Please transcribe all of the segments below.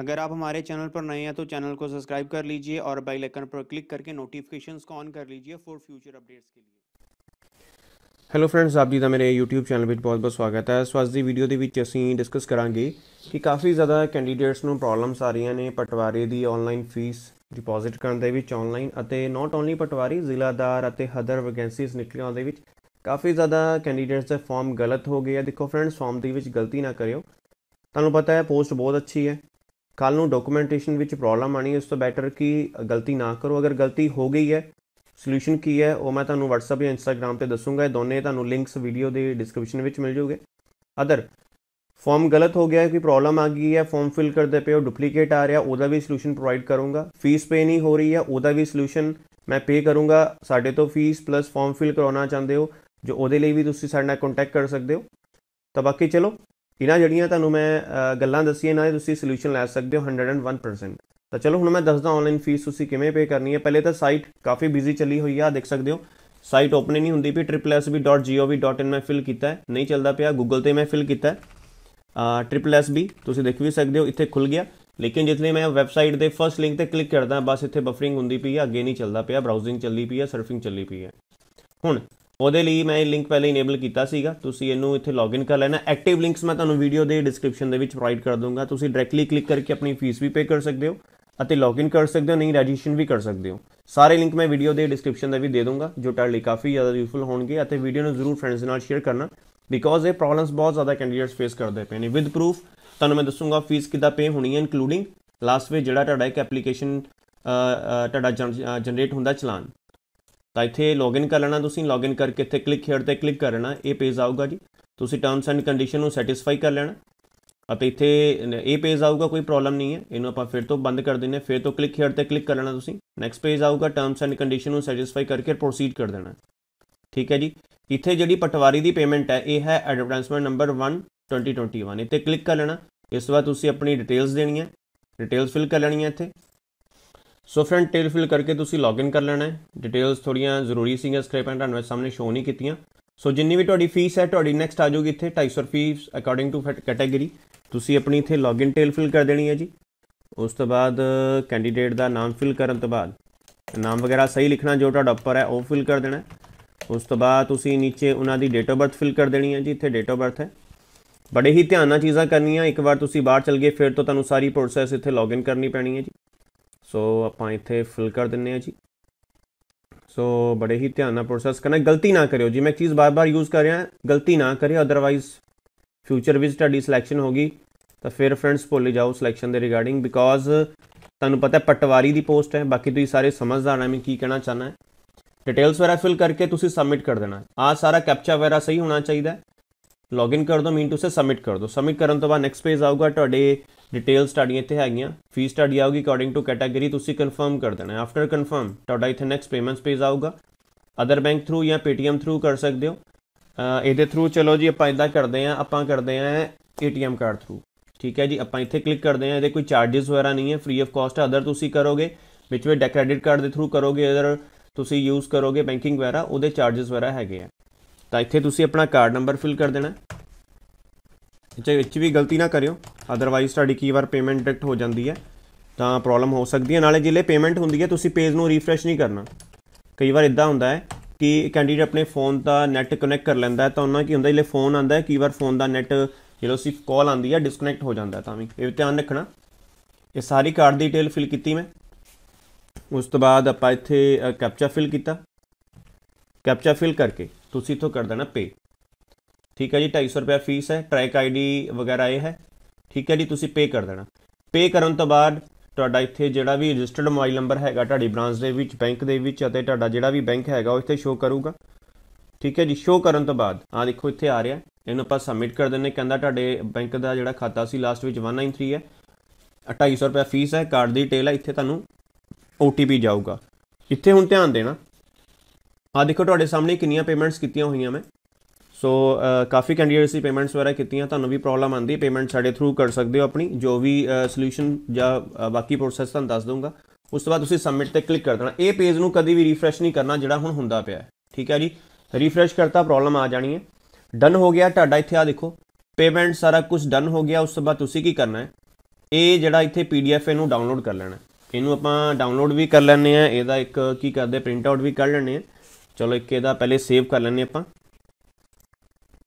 अगर आप हमारे चैनल पर नए हैं तो चैनल को सब्सक्राइब कर लीजिए और बेल आइकन पर क्लिक करके नोटिफिकेशंस को ऑन कर लीजिए फॉर फ्यूचर अपडेट्स के लिए ਹੈਲੋ ਫਰੈਂਡਸ ਆਪ ਜੀ ਦਾ ਮੇਰੇ YouTube ਚੈਨਲ ਵਿੱਚ ਬਹੁਤ-ਬਹੁਤ ਸਵਾਗਤ ਹੈ ਸੋ ਅੱਜ ਦੀ ਵੀਡੀਓ ਦੇ ਵਿੱਚ ਅਸੀਂ ਡਿਸਕਸ ਕਰਾਂਗੇ ਕਿ ਕਾਫੀ ਜ਼ਿਆਦਾ ਕੈਂਡੀਡੇਟਸ ਨੂੰ ਪ੍ਰੋਬਲਮਸ ਆ ਰਹੀਆਂ ਨੇ ਪਟਵਾਰੀ ਦੀ ਆਨਲਾਈਨ ਫੀਸ ਡਿਪੋਜ਼ਿਟ ਕਰਨ ਦੇ ਵਿੱਚ ਆਨਲਾਈਨ ਅਤੇ ਨਾਟ ਓਨਲੀ ਪਟਵਾਰੀ ਜ਼ਿਲ੍ਹਾਦਾਰ ਅਤੇ ਹਦਰ ਵੈਕੈਂਸੀਜ਼ ਨਿਕਲੀਆਂ ਉਹਦੇ ਵਿੱਚ ਕਾਫੀ ਜ਼ਿਆਦਾ ਕੈਂਡੀਡੇਟਸ ਦੇ ਫਾਰਮ ਗਲਤ ਹੋ ਗਏ ਆ ਦੇਖੋ ਫਰੈਂਡਸ ਫਾਰਮ ਦੇ ਵਿੱਚ ਗਲਤੀ ਨਾ ਕਰਿਓ ਤੁਹਾਨੂੰ ਪਤਾ ਹੈ ਪੋਸਟ ਬਹੁਤ ਅੱਛੀ ਹੈ ਕੱਲ ਨੂੰ ਡਾਕੂਮੈਂਟੇਸ਼ਨ ਵਿੱਚ ਪ੍ਰੋਬਲਮ ਆਣੀ ਉਸ ਤੋਂ ਬੈਟਰ ਕਿ ਗਲਤੀ ਨਾ ਕਰੋ ਅਗਰ ਗਲਤੀ ਹੋ ਗਈ ਹੈ ਸੋਲੂਸ਼ਨ ਕੀ ਹੈ ਉਹ ਮੈਂ ਤੁਹਾਨੂੰ WhatsApp ਜਾਂ Instagram ਤੇ ਦੱਸੂਗਾ ਇਹ ਦੋਨੇ ਤੁਹਾਨੂੰ ਲਿੰਕਸ ਵੀਡੀਓ ਦੇ ਡਿਸਕ੍ਰਿਪਸ਼ਨ ਵਿੱਚ ਮਿਲ ਜਾਊਗੇ ਅਦਰ ਫਾਰਮ ਗਲਤ ਹੋ ਗਿਆ ਹੈ ਕੋਈ ਪ੍ਰੋਬਲਮ ਆ ਗਈ ਹੈ ਫਾਰਮ ਫਿਲ ਕਰਦੇ ਪਏ ਉਹ ਡੁਪਲੀਕੇਟ ਆ ਰਿਹਾ ਉਹਦਾ ਵੀ ਸੋਲੂਸ਼ਨ ਪ੍ਰੋਵਾਈਡ ਕਰੂੰਗਾ ਫੀਸ ਪੇ ਨਹੀਂ ਹੋ ਰਹੀ ਹੈ ਉਹਦਾ ਵੀ ਸੋਲੂਸ਼ਨ ਮੈਂ ਪੇ ਕਰੂੰਗਾ ਸਾਡੇ ਤੋਂ ਫੀਸ ਪਲੱਸ ਫਾਰਮ ਫਿਲ ਕਰਾਉਣਾ ਚਾਹੁੰਦੇ ਹੋ ਜੋ ਉਹਦੇ ਲਈ ਵੀ ਤੁਸੀਂ ਸਾਡੇ ਨਾਲ ਕੰਟੈਕਟ ਕਰ ਸਕਦੇ ਹੋ ਤਾਂ ਬਾਕੀ ਚਲੋ ਇਹਨਾਂ ਜਿਹੜੀਆਂ ਤੁਹਾਨੂੰ ਮੈਂ ਗੱਲਾਂ ਦੱਸੀਆਂ ਇਹਨਾਂ ਦੇ ਤੁਸੀਂ ਸੋਲੂਸ਼ਨ ਲੈ ਸਕਦੇ ਹੋ 101% ਤਾਂ ਚਲੋ ਹੁਣ ਮੈਂ ਦੱਸਦਾ ਆਨਲਾਈਨ ਫੀਸ ਤੁਸੀਂ ਕਿਵੇਂ ਪੇ ਕਰਨੀ ਹੈ ਪਹਿਲੇ ਤਾਂ ਸਾਈਟ ਕਾਫੀ ਬਿਜ਼ੀ ਚੱਲੀ ਹੋਈ ਆ ਦੇਖ ਸਕਦੇ ਹੋ ਸਾਈਟ ਓਪਨ ਹੀ ਨਹੀਂ ਹੁੰਦੀ ਵੀ triplesb.gov.in ਮੈਂ ਫਿਲ ਕੀਤਾ ਨਹੀਂ ਚੱਲਦਾ ਪਿਆ ਗੂਗਲ ਤੇ ਮੈਂ ਫਿਲ ਕੀਤਾ triplesb ਤੁਸੀਂ ਦੇਖ ਵੀ ਸਕਦੇ ਹੋ ਇੱਥੇ ਖੁੱਲ ਗਿਆ ਲੇਕਿਨ ਜਿੱਥੇ ਮੈਂ ਵੈਬਸਾਈਟ ਦੇ ਫਰਸਟ ਲਿੰਕ ਤੇ ਕਲਿੱਕ ਕਰਦਾ ਬਸ ਇੱਥੇ ਬਫਰਿੰਗ ਹੁੰਦੀ ਪਈ ਆ ਅੱਗੇ ਨਹੀਂ ਚੱਲਦਾ ਪਿਆ ਬਰਾਊਜ਼ਿੰਗ ਚੱਲੀ ਪਈ ਆ ਸਰਫਿੰਗ ਚੱਲੀ ਪਈ ਆ ਹੁਣ ਉਹਦੇ ਲਈ ਮੈਂ ਇਹ ਲਿੰਕ ਪਹਿਲੇ ਇਨੇਬਲ ਕੀਤਾ ਸੀਗਾ ਤੁਸੀਂ ਇਹਨੂੰ ਇੱਥੇ ਲੌਗਇਨ ਕਰ ਲੈਣਾ ਐਕਟਿਵ ਲਿੰਕਸ ਮੈਂ ਤੁਹਾਨੂੰ ਵੀਡੀਓ ਦੇ ਡਿਸਕ੍ਰਿਪਸ਼ਨ ਦੇ ਵਿੱਚ ਪ੍ਰੋਵਾਈਡ ਕਰ ਦੂੰਗਾ ਤੁਸੀਂ ਡਾਇਰੈਕਟਲੀ ਕਲਿੱਕ ਕਰਕੇ ਆਪਣੀ ਫੀਸ ਵੀ ਪੇ ਕਰ ਸਕਦੇ ਹੋ ਅਤੇ ਲੌਗਇਨ ਕਰ ਸਕਦੇ ਹੋ ਨਹੀਂ ਰਜਿਸਟ੍ਰੇਸ਼ਨ ਵੀ ਕਰ ਸਕਦੇ ਹੋ ਸਾਰੇ ਲਿੰਕ ਮੈਂ ਵੀਡੀਓ ਦੇ ਡਿਸਕ੍ਰਿਪਸ਼ਨ ਦੇ ਵੀ ਦੇ ਦੂੰਗਾ ਜੋ ਤੁਹਾਡੇ ਲਈ ਕਾਫੀ ਜ਼ਿਆਦਾ ਯੂਸਫੁਲ ਹੋਣਗੇ ਅਤੇ ਵੀਡੀਓ ਨੂੰ ਜ਼ਰੂਰ ਫਰੈਂਡਸ ਨਾਲ ਸ਼ੇਅਰ ਕਰਨਾ ਬਿਕੋਜ਼ ਇਹ ਪ੍ਰੋਬਲਮਸ ਬਹੁਤ ਜ਼ਿਆਦਾ ਕੈਂਡੀਡੇਟਸ ਫੇਸ ਕਰਦੇ ਪਏ ਨੇ ਵਿਦ ਪ੍ਰੂਫ ਤੁਹਾਨੂੰ ਮੈਂ ਦੱਸੂਗਾ ਫੀਸ ਕਿੱਦਾਂ ਪੇ ਹੋਣੀ ਹੈ ਇਨਕਲੂਡਿੰਗ ਲਾਸਟ ਵੇ ਜਿਹੜਾ ਤੁਹਾਡਾ ਇੱਕ ਐਪਲੀਕੇਸ਼ਨ ਤੁਹਾਡਾ ਜਨਰੇਟ ਹੁੰਦਾ ਚਲਾਨ ਤਾਂ ਇੱਥੇ ਲੌਗਇਨ ਕਰ ਲੈਣਾ ਤੁਸੀਂ ਲੌਗਇਨ ਕਰਕੇ ਇੱਥੇ ਕਲਿੱਕ ਹੇਅਰ ਤੇ ਕਲਿੱਕ ਕਰਨਾ ਇਹ ਪੇਜ ਆਊਗਾ ਜੀ ਤੁਸੀਂ ਟਰਮਸ ਐਂਡ ਕੰਡੀਸ਼ਨ ਨੂੰ ਸੈਟੀਸਫਾਈ ਕਰ ਲੈਣਾ ਅਤੇ ਇੱਥੇ ਇਹ ਪੇਜ ਆਊਗਾ ਕੋਈ ਪ੍ਰੋਬਲਮ ਨਹੀਂ ਹੈ ਇਹਨੂੰ ਆਪਾਂ ਫਿਰ ਤੋਂ ਬੰਦ ਕਰ ਦਿੰਨੇ ਫਿਰ ਤੋਂ ਕਲਿੱਕ ਹੇਅਰ ਤੇ ਕਲਿੱਕ ਕਰ ਲੈਣਾ ਤੁਸੀਂ ਨੈਕਸਟ ਪੇਜ ਆਊਗਾ ਟਰਮਸ ਐਂਡ ਕੰਡੀਸ਼ਨ ਨੂੰ ਸੈਟੀਸਫਾਈ ਕਰਕੇ ਪ੍ਰੋਸੀਡ ਕਰ ਦੇਣਾ ਠੀਕ ਹੈ ਜੀ ਇੱਥੇ ਜਿਹੜੀ ਪਟਵਾਰੀ ਦੀ ਪੇਮੈਂਟ ਹੈ ਇਹ ਹੈ ਐਡਵਰਟਾਈਜ਼ਮੈਂਟ ਨੰਬਰ 1 2021 ਇੱਥੇ ਕਲਿੱਕ ਕਰ ਲੈਣਾ ਇਸ ਤੋਂ ਬਾਅਦ ਤੁਸੀਂ ਆਪਣੀ ਡਿਟੇਲਸ ਦੇਣੀ ਹੈ ਡਿਟੇਲਸ ਫਿਲ ਕਰ ਲੈਣੀ ਹੈ ਇੱਥੇ ਸੋ ਫਰੈਂਡ ਟੇਲ ਫਿਲ ਕਰਕੇ ਤੁਸੀਂ ਲੌਗਇਨ ਕਰ ਲੈਣਾ ਹੈ ਡਿਟੇਲਸ ਥੋੜੀਆਂ ਜ਼ਰੂਰੀ ਸੀਗੀਆਂ ਸਕ੍ਰਿਪਟ ਐਂਡ ਤੁਹਾਨੂੰ ਸਾਹਮਣੇ ਸ਼ੋ ਨਹੀਂ ਕੀਤੀਆਂ ਸੋ ਜਿੰਨੀ ਵੀ ਤੁਹਾਡੀ ਫੀਸ ਹੈ ਤੁਹਾਡੀ ਨੈਕਸਟ ਆ ਜਾਊਗੀ ਇੱਥੇ 250 ਰੁਪਏ ਅਕੋਰਡਿੰਗ ਟੂ ਕੈਟਾਗਰੀ ਤੁਸੀਂ ਆਪਣੀ ਇੱਥੇ ਲੌਗਇਨ ਟੇਲ ਫਿਲ ਕਰ ਦੇਣੀ ਹੈ ਜੀ ਉਸ ਤੋਂ ਬਾਅਦ ਕੈਂਡੀਡੇਟ ਦਾ ਨਾਮ ਫਿਲ ਕਰਨ ਤੋਂ ਬਾਅਦ ਨਾਮ ਵਗੈਰਾ ਸਹੀ ਲਿਖਣਾ ਜੋ ਤੁਹਾਡਾ ਉੱਪਰ ਹੈ ਉਹ ਫਿਲ ਕਰ ਦੇਣਾ ਉਸ ਤੋਂ ਬਾਅਦ ਤੁਸੀਂ ਨੀਚੇ ਉਹਨਾਂ ਦੀ ਡੇਟ ਆਫ ਬਰਥ ਫਿਲ ਕਰ ਦੇਣੀ ਹੈ ਜੀ ਇੱਥੇ ਡੇਟ ਆਫ ਬਰਥ ਹੈ ਬੜੇ ਹੀ ਧਿਆਨ ਨਾਲ ਚੀਜ਼ਾਂ ਕਰਨੀਆਂ ਇੱਕ ਵਾਰ ਤੁਸੀਂ ਬਾਹਰ ਚਲ ਗਏ ਫਿਰ ਤੋਂ ਤੁਹਾਨੂੰ ਸਾਰੀ ਪ੍ਰੋਸੈਸ ਇੱਥੇ ਲੌਗਇਨ ਕਰਨੀ ਪੈਣੀ ਹੈ ਜੀ ਸੋ ਆਪਾਂ ਇੱਥੇ ਫਿਲ ਕਰ ਦਿੰਨੇ ਆ ਜੀ ਸੋ ਬੜੇ ਹੀ ਧਿਆਨ ਨਾਲ ਪ੍ਰੋਸੈਸ ਕਰਨਾ ਗਲਤੀ ਨਾ ਕਰਿਓ ਜੀ ਮੈਂ ਇੱਕ ਚੀਜ਼ ਬਾਰ-ਬਾਰ ਯੂਜ਼ ਕਰ ਰਿਹਾ ਗਲਤੀ ਨਾ ਕਰਿਓ ਅਦਰਵਾਈਜ਼ ਫਿਊਚਰ ਵਿੱਚ ਤੁਹਾਡੀ ਸਿਲੈਕਸ਼ਨ ਹੋਗੀ ਤਾਂ ਫਿਰ ਫਰੈਂਡਸ ਭੁੱਲ ਜਾਓ ਸਿਲੈਕਸ਼ਨ ਦੇ ਰਿਗਾਰਡਿੰਗ ਬਿਕੋਜ਼ ਤੁਹਾਨੂੰ ਪਤਾ ਪਟਵਾਰੀ ਦੀ ਪੋਸਟ ਹੈ ਬਾਕੀ ਤੁਸੀਂ ਸਾਰੇ ਸਮਝਦਾਰ ਆ ਮੈਂ ਕੀ ਕਹਿਣਾ ਚਾਹਨਾ ਹੈ ਡਿਟੇਲਸ ਵਗੈਰਾ ਫਿਲ ਕਰਕੇ ਤੁਸੀਂ ਸਬਮਿਟ ਕਰ ਦੇਣਾ ਆ ਸਾਰਾ ਕੈਪਚਾ ਵਗੈਰਾ ਸਹੀ ਹੋਣਾ ਚਾਹੀਦਾ ਲੌਗਇਨ ਕਰ ਦੋ ਮੀਨ ਟੂ ਸੇ ਸਬਮਿਟ ਕਰ ਦੋ ਸਬਮਿਟ ਕਰਨ ਤੋਂ ਬਾਅਦ ਨੈਕਸਟ ਪੇਜ ਆਊਗਾ ਤੁਹਾਡੇ ਡਿਟੇਲ ਸਟੱਡੀ ਇੱਥੇ ਹੈਗੀਆਂ ਫੀਸ ਸਟੱਡੀ ਆਊਗੀ ਅਕੋਰਡਿੰਗ ਟੂ ਕੈਟਾਗਰੀ ਤੁਸੀਂ ਕਨਫਰਮ ਕਰ ਦੇਣਾ ਆਫਟਰ ਕਨਫਰਮ ਤੁਹਾਡਾ ਇੱਥੇ ਨੈਕਸਟ ਪੇਮੈਂਟਸ ਪੇਜ ਆਊਗਾ ਅਦਰ ਬੈਂਕ ਥਰੂ ਜਾਂ ਪੇਟੀਐਮ ਥਰੂ ਕਰ ਸਕਦੇ ਹੋ ਇਹਦੇ ਥਰੂ ਚਲੋ ਜੀ ਆਪਾਂ ਇਦਾਂ ਕਰਦੇ ਆਂ ਆਪਾਂ ਕਰਦੇ ਆਂ ਏਟੀਐਮ ਕਾਰਡ ਥਰੂ ਠੀਕ ਹੈ ਜੀ ਆਪਾਂ ਇੱਥੇ ਕਲਿੱਕ ਕਰਦੇ ਆਂ ਇਹਦੇ ਕੋਈ ਚਾਰजेस ਵਗੈਰਾ ਨਹੀਂ ਹੈ ਫ੍ਰੀ ਆਫ ਕਾਸਟ ਹੈ ਅਦਰ ਤੁਸੀਂ ਕਰੋਗੇ ਵਿੱਚ ਵਿੱਚ ਡੈਕ੍ਰੈਡਿਟ ਕਾਰਡ ਦੇ ਥਰੂ ਕਰੋਗੇ ਅਦਰ ਤੁਸੀਂ ਯੂਜ਼ ਕਰੋਗੇ ਬੈਂਕਿੰਗ ਵਗੈਰਾ ਉਹਦੇ ਚਾਰजेस ਵਗੈਰਾ ਹੈਗੇ ਆ ਤਾਂ ਇੱਥੇ ਤੁਸੀਂ ਆਪਣਾ ਕਾਰਡ ਨੰਬਰ ਫਿਲ ਕਰ ਦੇਣਾ ਜੇ ਵਿੱਚ ਵੀ ਗਲਤੀ ਨਾ ਕਰਿਓ ਅਦਰਵਾਈਜ਼ ਤੁਹਾਡੀ ਕੀ ਵਾਰ ਪੇਮੈਂਟ ਡਿਡਕਟ ਹੋ ਜਾਂਦੀ ਹੈ ਤਾਂ ਪ੍ਰੋਬਲਮ ਹੋ ਸਕਦੀ ਹੈ ਨਾਲੇ ਜਿਲੇ ਪੇਮੈਂਟ ਹੁੰਦੀ ਹੈ ਤੁਸੀਂ ਪੇਜ ਨੂੰ ਰੀਫਰੈਸ਼ ਨਹੀਂ ਕਰਨਾ ਕਈ ਵਾਰ ਇਦਾਂ ਹੁੰਦਾ ਹੈ ਕਿ ਕੈਂਡੀਡੇਟ ਆਪਣੇ ਫੋਨ ਦਾ ਨੈਟ ਕਨੈਕਟ ਕਰ ਲੈਂਦਾ ਹੈ ਤਾਂ ਉਹਨਾਂ ਕੀ ਹੁੰਦਾ ਜਿਲੇ ਫੋਨ ਆਂਦਾ ਹੈ ਕਈ ਵਾਰ ਫੋਨ ਦਾ ਨੈਟ ਜਦੋਂ ਸਿਰਫ ਕਾਲ ਆਂਦੀ ਹੈ ਡਿਸਕਨੈਕਟ ਹੋ ਜਾਂਦਾ ਤਾਂ ਵੀ ਇਹ ਧਿਆਨ ਰੱਖਣਾ ਇਹ ਸਾਰੀ ਕਾਰਡ ਦੀ ਡਿਟੇਲ ਫਿਲ ਕੀਤੀ ਮੈਂ ਉਸ ਤੋਂ ਬਾਅਦ ਆਪਾਂ ਇੱਥੇ ਕੈਪਚਾ ਫਿਲ ਕੀਤਾ ਕੈਪਚਾ ਫਿਲ ਕਰਕੇ ਤੁਸੀਂ ਇਥੋਂ ਕਰ ਦੇਣਾ ਪੇ ਠੀਕ ਹੈ ਜੀ 250 ਰੁਪਏ ਫੀਸ ਹੈ ਟਰੈਕ ਆਈਡੀ ਵਗੈਰਾ ਇਹ ਹੈ ਠੀਕ ਹੈ ਜੀ ਤੁਸੀਂ ਪੇ ਕਰ ਦੇਣਾ ਪੇ ਕਰਨ ਤੋਂ ਬਾਅਦ ਤੁਹਾਡਾ ਇੱਥੇ ਜਿਹੜਾ ਵੀ ਰਜਿਸਟਰਡ ਮੋਬਾਈਲ ਨੰਬਰ ਹੈਗਾ ਤੁਹਾਡੀ ਬ੍ਰਾਂਚ ਦੇ ਵਿੱਚ ਬੈਂਕ ਦੇ ਵਿੱਚ ਅਤੇ ਤੁਹਾਡਾ ਜਿਹੜਾ ਵੀ ਬੈਂਕ ਹੈਗਾ ਉਹ ਇੱਥੇ ਸ਼ੋ ਕਰੂਗਾ ਠੀਕ ਹੈ ਜੀ ਸ਼ੋ ਕਰਨ ਤੋਂ ਬਾਅਦ ਆ ਦੇਖੋ ਇੱਥੇ ਆ ਰਿਹਾ ਇਹਨੂੰ ਆਪਾਂ ਸਬਮਿਟ ਕਰ ਦਿੰਨੇ ਕਹਿੰਦਾ ਤੁਹਾਡੇ ਬੈਂਕ ਦਾ ਜਿਹੜਾ ਖਾਤਾ ਸੀ ਲਾਸਟ ਵਿੱਚ 193 ਹੈ 2800 ਰੁਪਏ ਫੀਸ ਹੈ ਕਾਰਡ ਦੀ ਡਿਟੇਲ ਹੈ ਇੱਥੇ ਤੁਹਾਨੂੰ OTP ਜਾਊਗਾ ਇੱਥੇ ਹੁਣ ਧਿਆਨ ਦੇਣਾ ਆ ਦੇਖੋ ਤੁਹਾਡੇ ਸਾਹਮਣੇ ਕਿੰਨੀਆਂ ਪੇਮੈਂਟਸ ਕੀਤੀਆਂ ਹੋਈਆਂ ਮੈਂ ਸੋ uh, ਕਾਫੀ ਕੈਂਡੀਡੇਟਸ ਦੀ ਪੇਮੈਂਟਸ ਵਗੈਰਾ ਕੀਤੀਆਂ ਤੁਹਾਨੂੰ ਵੀ ਪ੍ਰੋਬਲਮ ਆਂਦੀ ਪੇਮੈਂਟ ਸਾਡੇ ਥਰੂ ਕਰ ਸਕਦੇ ਹੋ ਆਪਣੀ ਜੋ ਵੀ ਸੋਲੂਸ਼ਨ ਜਾਂ ਬਾਕੀ ਪ੍ਰੋਸੈਸ ਤੁਹਾਨੂੰ ਦੱਸ ਦੂੰਗਾ ਉਸ ਤੋਂ ਬਾਅਦ ਤੁਸੀਂ ਸਬਮਿਟ ਤੇ ਕਲਿੱਕ ਕਰ ਦੇਣਾ ਇਹ ਪੇਜ ਨੂੰ ਕਦੀ ਵੀ ਰੀਫਰੈਸ਼ ਨਹੀਂ ਕਰਨਾ ਜਿਹੜਾ ਹੁਣ ਹੁੰਦਾ ਪਿਆ ਠੀਕ ਹੈ ਜੀ ਰੀਫਰੈਸ਼ ਕਰਤਾ ਪ੍ਰੋਬਲਮ ਆ ਜਾਣੀ ਹੈ ਡਨ ਹੋ ਗਿਆ ਤੁਹਾਡਾ ਇੱਥੇ ਆ ਦੇਖੋ ਪੇਮੈਂਟ ਸਾਰਾ ਕੁਝ ਡਨ ਹੋ ਗਿਆ ਉਸ ਤੋਂ ਬਾਅਦ ਤੁਸੀਂ ਕੀ ਕਰਨਾ ਹੈ ਇਹ ਜਿਹੜਾ ਇੱਥੇ ਪੀਡੀਐਫ ਇਹਨੂੰ ਡਾਊਨਲੋਡ ਕਰ ਲੈਣਾ ਇਹਨੂੰ ਆਪਾਂ ਡਾਊਨਲੋਡ ਵੀ ਕਰ ਲੈਣੇ ਆ ਇਹਦਾ ਇੱਕ ਕੀ ਕਰਦੇ ਪ੍ਰਿੰਟ ਆਊਟ ਵੀ ਕਰ ਲੈਣੇ ਆ ਚਲੋ ਇੱਕ ਇਹਦਾ ਪਹਿਲੇ ਸੇਵ ਕਰ ਲੈਣੇ ਆਪਾਂ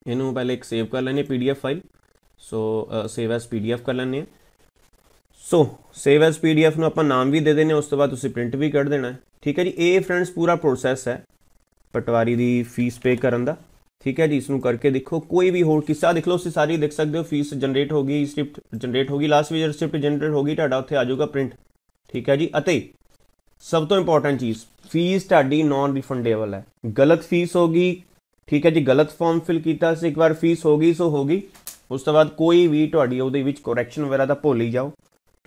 ਇਹਨੂੰ ਪਹਿਲੇ ਇੱਕ ਸੇਵ ਕਰ ਲੈਣੀ PDF file so save as PDF ਕਰ ਲੈਣੇ ਸੋ ਸੇਵ ਐਸ ਪੀਡੀਐਫ ਨੂੰ ਆਪਾਂ ਨਾਮ ਵੀ ਦੇ ਦੇਣੇ ਉਸ ਤੋਂ ਬਾਅਦ ਤੁਸੀਂ ਪ੍ਰਿੰਟ ਵੀ ਕੱਢ ਦੇਣਾ ਠੀਕ ਹੈ ਜੀ ਇਹ ਫਰੈਂਡਸ ਪੂਰਾ ਪ੍ਰੋਸੈਸ ਹੈ ਪਟਵਾਰੀ ਦੀ ਫੀਸ ਪੇ ਕਰਨ ਦਾ ਠੀਕ ਹੈ ਜੀ ਇਸ ਨੂੰ ਕਰਕੇ ਦੇਖੋ ਕੋਈ ਵੀ ਹੋਰ ਕਿੱਸਾ ਦੇਖ ਲਓ ਤੁਸੀਂ ਸਾਰੀ ਦੇਖ ਸਕਦੇ ਹੋ ਫੀਸ ਜਨਰੇਟ ਹੋ ਗਈ ਸਕ੍ਰਿਪਟ ਜਨਰੇਟ ਹੋ ਗਈ ਲਾਸਟ ਵੀਜ਼ਰ ਸਕ੍ਰਿਪਟ ਜਨਰੇਟ ਹੋ ਗਈ ਤੁਹਾਡਾ ਉੱਥੇ ਆ ਜਾਊਗਾ ਪ੍ਰਿੰਟ ਠੀਕ ਹੈ ਜੀ ਅਤੇ ਸਭ ਤੋਂ ਇੰਪੋਰਟੈਂਟ ਚੀਜ਼ ਫੀਸ ਤੁਹਾਡੀ ਨਾਨ ਰਿਫੰਡੇਬਲ ਹੈ ਗਲਤ ਫੀਸ ਹੋਗੀ ਠੀਕ ਹੈ ਜੀ ਗਲਤ ਫਾਰਮ ਫਿਲ ਕੀਤਾ ਸੀ ਇੱਕ ਵਾਰ ਫੀਸ ਹੋ ਗਈ ਸੋ ਹੋ ਗਈ ਉਸ ਤੋਂ ਬਾਅਦ ਕੋਈ ਵੀ ਤੁਹਾਡੀ ਉਹਦੇ ਵਿੱਚ ਕਰੈਕਸ਼ਨ ਵਗੈਰਾ ਦਾ ਭੁੱਲ ਹੀ ਜਾਓ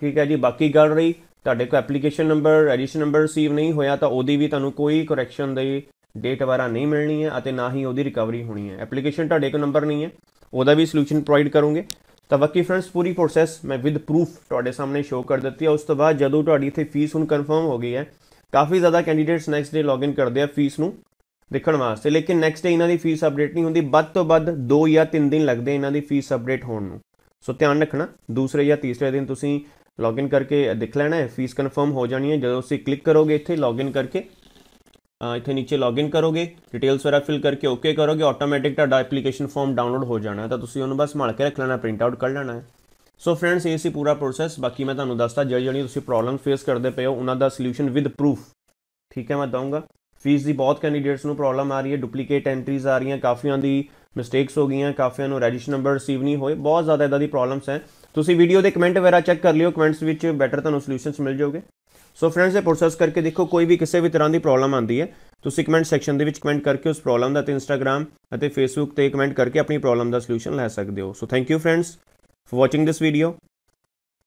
ਠੀਕ ਹੈ ਜੀ ਬਾਕੀ ਗੱਲ ਰਹੀ ਤੁਹਾਡੇ ਕੋ application number register number receive ਨਹੀਂ ਹੋਇਆ ਤਾਂ ਉਹਦੀ ਵੀ ਤੁਹਾਨੂੰ ਕੋਈ ਕਰੈਕਸ਼ਨ ਦੇ ਡੇਟ ਵਾਰਾ ਨਹੀਂ ਮਿਲਣੀ ਹੈ ਅਤੇ ਨਾ ਹੀ ਉਹਦੀ ਰਿਕਵਰੀ ਹੋਣੀ ਹੈ ਐਪਲੀਕੇਸ਼ਨ ਤੁਹਾਡੇ ਕੋ ਨੰਬਰ ਨਹੀਂ ਹੈ ਉਹਦਾ ਵੀ ਸੋਲੂਸ਼ਨ ਪ੍ਰੋਵਾਈਡ ਕਰੋਗੇ ਤਾਂ ਬਾਕੀ ਫਰੈਂਡਸ ਪੂਰੀ ਪ੍ਰੋਸੈਸ ਮੈਂ ਵਿਦ ਪ੍ਰੂਫ ਤੁਹਾਡੇ ਸਾਹਮਣੇ ਸ਼ੋ ਕਰ ਦਿੱਤੀ ਹੈ ਉਸ ਤੋਂ ਬਾਅਦ ਜਦੋਂ ਤੁਹਾਡੀ ਇੱਥੇ ਫੀਸ ਹੁਣ ਕਨਫਰਮ ਹੋ ਗਈ ਹੈ ਕਾਫੀ ਜ਼ਿਆਦਾ ਕੈਂਡੀਡੇਟਸ ਨੈਕਸਟ ਡੇ ਲੌਗਇਨ ਕਰਦੇ ਆ ਫੀਸ ਨੂੰ ਦੇਖਣ ਵਾਸਤੇ ਲੇਕਿਨ ਨੈਕਸਟ ਡੇ ਇਹਨਾਂ ਦੀ ਫੀਸ ਅਪਡੇਟ ਨਹੀਂ ਹੁੰਦੀ ਵੱਧ ਤੋਂ ਵੱਧ 2 ਜਾਂ 3 ਦਿਨ ਲੱਗਦੇ ਇਹਨਾਂ ਦੀ ਫੀਸ ਅਪਡੇਟ ਹੋਣ ਨੂੰ ਸੋ ਧਿਆਨ ਰੱਖਣਾ ਦੂਸਰੇ ਜਾਂ ਤੀਸਰੇ ਦਿਨ ਤੁਸੀਂ ਲੌਗਇਨ ਕਰਕੇ ਦੇਖ ਲੈਣਾ ਹੈ ਫੀਸ ਕਨਫਰਮ ਹੋ ਜਾਣੀ ਹੈ ਜਦੋਂ ਤੁਸੀਂ ਕਲਿੱਕ ਕਰੋਗੇ ਇੱਥੇ ਲੌਗਇਨ ਕਰਕੇ ਇੱਥੇ ਨੀਚੇ ਲੌਗਇਨ ਕਰੋਗੇ ਡਿਟੇਲਸ ਵਗੈਰਾ ਫਿਲ ਕਰਕੇ ਓਕੇ ਕਰੋਗੇ ਆਟੋਮੈਟਿਕ ਤੁਹਾਡਾ ਐਪਲੀਕੇਸ਼ਨ ਫਾਰਮ ਡਾਊਨਲੋਡ ਹੋ ਜਾਣਾ ਤਾਂ ਤੁਸੀਂ ਉਹਨੂੰ ਬਸ ਮਲ ਕੇ ਰੱਖ ਲੈਣਾ ਪ੍ਰਿੰਟ ਆਊਟ ਕਰ ਲੈਣਾ ਹੈ ਸੋ ਫਰੈਂਡਸ ਇਹ ਸੀ ਪੂਰਾ ਪ੍ਰੋਸੈਸ ਬਾਕੀ ਮੈਂ ਤੁਹਾਨੂੰ ਦੱਸਦਾ ਜਿਹੜੀ ਜਿਹੜੀ ਤੁਸੀਂ ਪ੍ਰੋਬਲਮ ਫੇਸ ਕਰਦੇ ਪਏ ਹੋ ਉਹਨਾਂ ਦਾ ਸੋਲੂਸ਼ਨ ਵਿਦ ਪ੍ਰੂਫ ਠੀਕ ਹੈ ਮੈਂ ਦਊਂਗਾ ਫੀਸ ਦੀ ਬਹੁਤ ਕੈਂਡੀਡੇਟਸ ਨੂੰ ਪ੍ਰੋਬਲਮ ਆ ਰਹੀ ਹੈ ਡੁਪਲੀਕੇਟ ਐਂਟਰੀਜ਼ ਆ ਰਹੀਆਂ ਕਾਫੀਆਂ ਦੀ ਮਿਸਟੇਕਸ ਹੋ ਗਈਆਂ ਕਾਫੀਆਂ ਨੂੰ ਰੈਜਿਸਟਰ ਨੰਬਰ ਰਿਸੀਵ ਨਹੀਂ ਹੋਏ ਬਹੁਤ ਜ਼ਿਆਦਾ ਇਦਾਂ ਦੀ ਪ੍ਰੋਬਲਮਸ ਹੈ ਤੁਸੀਂ ਵੀਡੀਓ ਦੇ ਕਮੈਂਟ ਵਗੈਰਾ ਚੈੱਕ ਕਰ ਲਿਓ ਕਮੈਂਟਸ ਵਿੱਚ ਬੈਟਰ ਤੁਹਾਨੂੰ ਸੋਲੂਸ਼ਨਸ ਮਿਲ ਜਾਓਗੇ ਸੋ ਫਰੈਂਡਸ ਇਹ ਪ੍ਰੋਸੈਸ ਕਰਕੇ ਦੇਖੋ ਕੋਈ ਵੀ ਕਿਸੇ ਵੀ ਤਰ੍ਹਾਂ ਦੀ ਪ੍ਰੋਬਲਮ ਆਂਦੀ ਹੈ ਤੁਸੀਂ ਕਮੈਂਟ ਸੈਕਸ਼ਨ ਦੇ ਵਿੱਚ ਕਮੈਂਟ ਕਰਕੇ ਉਸ ਪ੍ਰੋਬਲਮ ਦਾ ਤੇ ਇੰਸਟਾਗ੍ਰam ਅਤੇ ਫੇਸਬੁੱਕ ਤੇ ਕਮੈਂਟ ਕਰਕੇ ਆਪਣੀ ਪ੍ਰੋਬਲਮ ਦਾ ਸੋਲੂਸ਼ਨ ਲੈ ਸਕਦੇ ਹੋ so thank you friends for watching this video